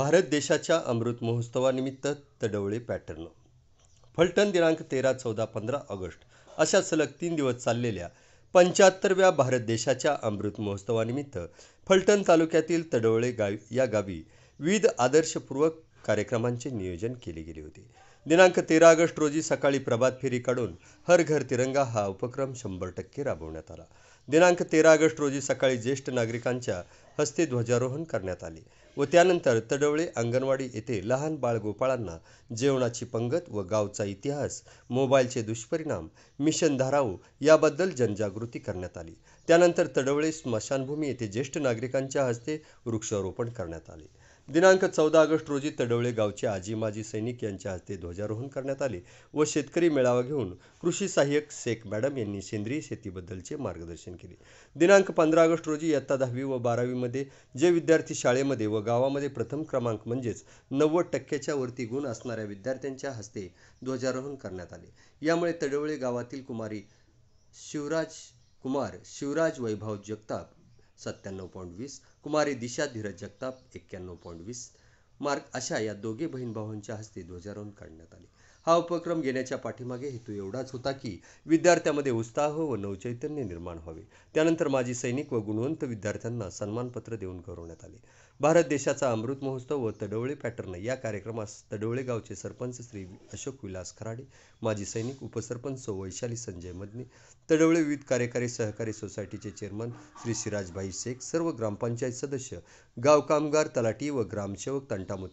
भारत देशाच्या अमृत महोत्सवानिमित्त तडवळे पॅटर्न फलटण दिनांक तेरा चौदा पंधरा ऑगस्ट अशा सलग तीन दिवस चाललेल्या पंच्याहत्तरव्या भारत देशाच्या अमृत महोत्सवानिमित्त फलटण तालुक्यातील तडवळे गाव या गावी विविध आदर्शपूर्वक कार्यक्रमांचे नियोजन केले गेले होते दिनांक तेरा ऑगस्ट रोजी सकाळी प्रभात फेरी काढून हर घर तिरंगा हा उपक्रम शंभर टक्के राबवण्यात आला दिनांक तेरा ऑगस्ट रोजी सकाळी ज्येष्ठ नागरिकांच्या हस्ते ध्वजारोहण करण्यात आले व त्यानंतर तडवळे अंगणवाडी येथे लहान बाळगोपाळांना जेवणाची पंगत व गावचा इतिहास मोबाईलचे दुष्परिणाम मिशन धाराऊ याबद्दल जनजागृती करण्यात आली त्यानंतर तडवळे स्मशानभूमी येथे ज्येष्ठ नागरिकांच्या हस्ते वृक्षारोपण करण्यात आले दिनांक चौदा ऑगस्ट रोजी तडवळे गावचे आजी माजी सैनिक यांच्या हस्ते ध्वजारोहण करण्यात आले व शेतकरी मेळावा घेऊन कृषी सहाय्यक शेख मॅडम यांनी सेंद्रिय शेतीबद्दलचे मार्गदर्शन केले दिनांक पंधरा ऑगस्ट रोजी इयत्ता दहावी व बारावीमध्ये जे विद्यार्थी शाळेमध्ये व गावामध्ये प्रथम क्रमांक म्हणजेच नव्वद टक्क्याच्या वरती गुण असणाऱ्या विद्यार्थ्यांच्या हस्ते ध्वजारोहण करण्यात आले यामुळे तडवळे गावातील कुमारी शिवराज कुमार शिवराज वैभव जगताप सत्त्याण्णव पॉईंट वीस कुमारी दिशा धीरज जगताप एक्क्याण्णव पॉईंट वीस मार्क अशा या दोघे बहीण भावांच्या हस्ते ध्वजारोहण काढण्यात आले हा उपक्रम घेण्याच्या पाठीमागे हेतू एवढाच होता की विद्यार्थ्यामध्ये उत्साह व नवचैतन्य निर्माण व्हावे त्यानंतर माजी सैनिक व गुणवंत विद्यार्थ्यांना सन्मानपत्र देऊन गौरवण्यात आले भारत देशाचा अमृत महोत्सव व तडवळे पॅटर्न या कार्यक्रमास तडवळे गावचे सरपंच श्री अशोक विलास खराडे माजी सैनिक उपसरपंच वैशाली संजय मदने तडवळे विविध कार्यकारी सहकारी सोसायटीचे चेअरमन श्री सिराजभाई शेख सर्व ग्रामपंचायत सदस्य गाव कामगार तलाटी व ग्रामसेवक तंटामुत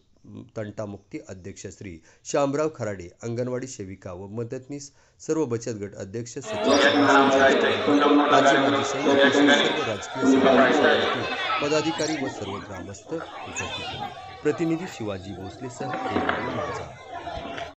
तंटामुक्ती अध्यक्ष श्री श्यामराव खराडे अंगणवाडी सेविका व मदतनीस सर्व बचत गट अध्यक्ष पदाधिकारी व सर्व ग्रामस्थ प्रतिनिधी शिवाजी भोसले सह